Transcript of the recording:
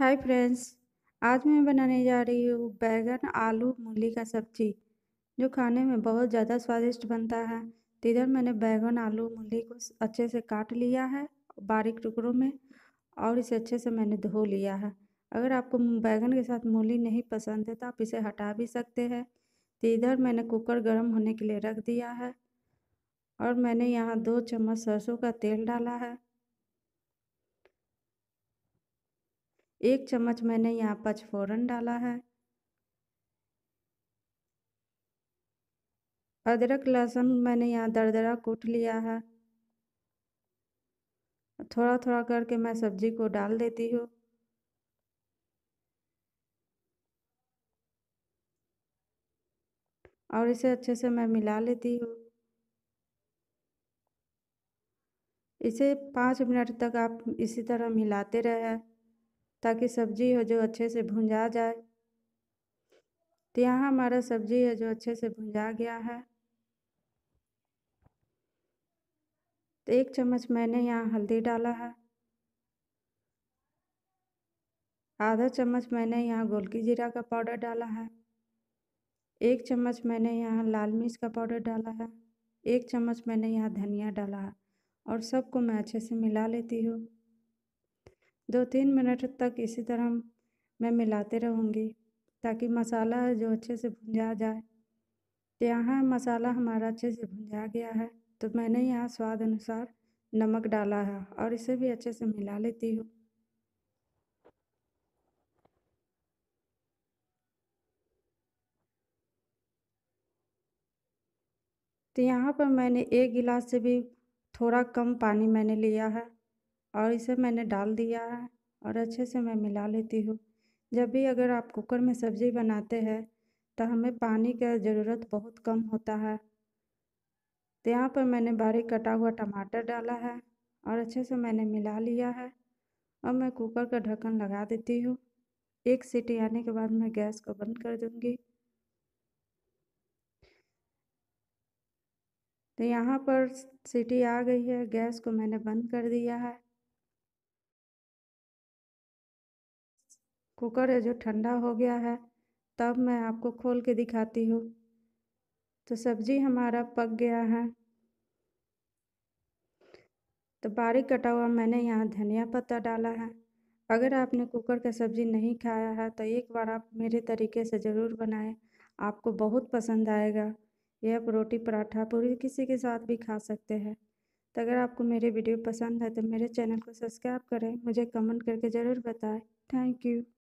hi friends आज मैं बनाने जा रही हूँ बैगन आलू मूली का सब्जी जो खाने में बहुत ज़्यादा स्वादिष्ट बनता है तो इधर मैंने बैगन आलू मूली को अच्छे से काट लिया है बारीक टुकड़ों में और इसे अच्छे से मैंने धो लिया है अगर आपको बैगन के साथ मूली नहीं पसंद है तो आप इसे हटा भी सकते हैं तो इधर मैंने कुकर गर्म होने के लिए रख दिया है और मैंने यहाँ दो चम्मच सरसों का तेल डाला है एक चम्मच मैंने यहाँ पचफोरन डाला है अदरक लहसुन मैंने यहाँ दरदरा कूट लिया है थोड़ा थोड़ा करके मैं सब्जी को डाल देती हूँ और इसे अच्छे से मैं मिला लेती हूँ इसे पाँच मिनट तक आप इसी तरह मिलाते रहें ताकि सब्जी है जो अच्छे से भुंजा जाए तो यहाँ हमारा सब्जी है जो अच्छे से भुंजा गया है तो एक चम्मच मैंने यहाँ हल्दी डाला है आधा चम्मच मैंने यहाँ गोलकी जीरा का पाउडर डाला है एक चम्मच मैंने यहाँ लाल मिर्च का पाउडर डाला है एक चम्मच मैंने यहाँ धनिया डाला है और सबको मैं अच्छे से मिला लेती हूँ दो तीन मिनट तक इसी तरह मैं मिलाते रहूँगी ताकि मसाला जो अच्छे से भुंजा जाए यहाँ मसाला हमारा अच्छे से भुंजा गया है तो मैंने यहाँ स्वाद अनुसार नमक डाला है और इसे भी अच्छे से मिला लेती हूँ तो यहाँ पर मैंने एक गिलास से भी थोड़ा कम पानी मैंने लिया है और इसे मैंने डाल दिया है और अच्छे से मैं मिला लेती हूँ जब भी अगर आप कुकर में सब्ज़ी बनाते हैं तो हमें पानी का ज़रूरत बहुत कम होता है तो यहाँ पर मैंने बारीक कटा हुआ टमाटर डाला है और अच्छे से मैंने मिला लिया है अब मैं कुकर का ढक्कन लगा देती हूँ एक सीटी आने के बाद मैं गैस को बंद कर दूँगी तो यहाँ पर सीटी आ गई है गैस को मैंने बंद कर दिया है कुकर है जो ठंडा हो गया है तब मैं आपको खोल के दिखाती हूँ तो सब्ज़ी हमारा पक गया है तो बारीक कटा हुआ मैंने यहाँ धनिया पत्ता डाला है अगर आपने कुकर का सब्ज़ी नहीं खाया है तो एक बार आप मेरे तरीके से ज़रूर बनाएं आपको बहुत पसंद आएगा यह आप रोटी पराठा पूरी किसी के साथ भी खा सकते हैं तो अगर आपको मेरे वीडियो पसंद है तो मेरे चैनल को सब्सक्राइब करें मुझे कमेंट करके ज़रूर बताएं थैंक यू